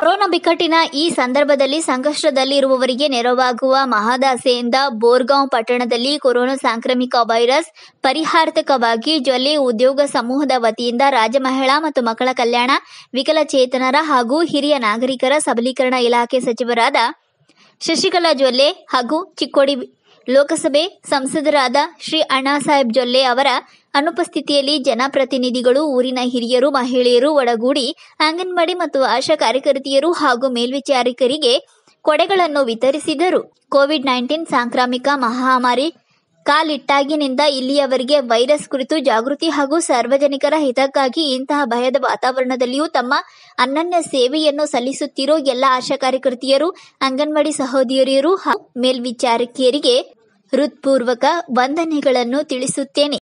corona ಬಿಕ್ಕಟ್ಟಿನ ಈ ಸಂದರ್ಭದಲ್ಲಿ ಸಂಕಷ್ಟದಲ್ಲಿರುವವರಿಗೆ ನೆರವಾಗುವ ಮಹಾದಾಸೆಯಿಂದ ಬೋರ್ಗಾಂವ್ ಪಟ್ಟಣದಲ್ಲಿ ಕೊರೋನಾ ಸಾಂಕ್ರಾಮಿಕ ವೈರಸ್ ಪರಿಹಾರಕವಾಗಿ ಜೊಲ್ಲೆ ಉದ್ಯೋಗ ಸಮೂಹದ ವತಿಯಿಂದ ರಾಜ್ಯ ಮಹಿಳಾ ಮತ್ತು ಮಕ್ಕಳ ಕಲ್ಯಾಣ ವಿಕಲಚೇತನರ ಹಾಗೂ ಹಿರಿಯ ನಾಗರಿಕರ ಸಬಲೀಕರಣ ಇಲಾಖೆ ಸಚಿವರಾದ ಶಶಿಕಲಾ ಜೊಲ್ಲೆ ಹಾಗೂ ಚಿಕ್ಕೋಡಿ ಲೋಕಸಭೆ ಸಂಸದರಾದ ಶ್ರೀ ಅಣ್ಣಾಸಾಹೇಬ್ ಜೊಲ್ಲೆ ಅವರ ಅನುಪಸ್ಥಿತಿಯಲ್ಲಿ ಜನಪ್ರತಿನಿಧಿಗಳು ಊರಿನ ಹಿರಿಯರು ಮಹಿಳೆಯರು ಒಡಗೂಡಿ ಅಂಗನವಾಡಿ ಮತ್ತು ಆಶಾ ಕಾರ್ಯಕರ್ತೆಯರು ಹಾಗೂ ಮೇಲ್ವಿಚಾರಕರಿಗೆ ಕೊಡೆಗಳನ್ನು ವಿತರಿಸಿದರು ಕೋವಿಡ್ ನೈನ್ಟೀನ್ ಸಾಂಕ್ರಾಮಿಕ ಮಹಾಮಾರಿ ಕಾಲಿಟ್ಟಾಗಿನಿಂದ ಇಲ್ಲಿಯವರೆಗೆ ವೈರಸ್ ಕುರಿತು ಜಾಗೃತಿ ಹಾಗೂ ಸಾರ್ವಜನಿಕರ ಹಿತಕ್ಕಾಗಿ ಇಂತಹ ಭಯದ ವಾತಾವರಣದಲ್ಲಿಯೂ ತಮ್ಮ ಅನನ್ಯ ಸೇವೆಯನ್ನು ಸಲ್ಲಿಸುತ್ತಿರೋ ಎಲ್ಲ ಆಶಾ ಕಾರ್ಯಕರ್ತೆಯರು ಅಂಗನವಾಡಿ ಸಹೋದರಿಯರು ಹಾಗೂ ಮೇಲ್ವಿಚಾರಕಿಯರಿಗೆ ಹೃತ್ಪೂರ್ವಕ ವಂದನೆಗಳನ್ನು ತಿಳಿಸುತ್ತೇನೆ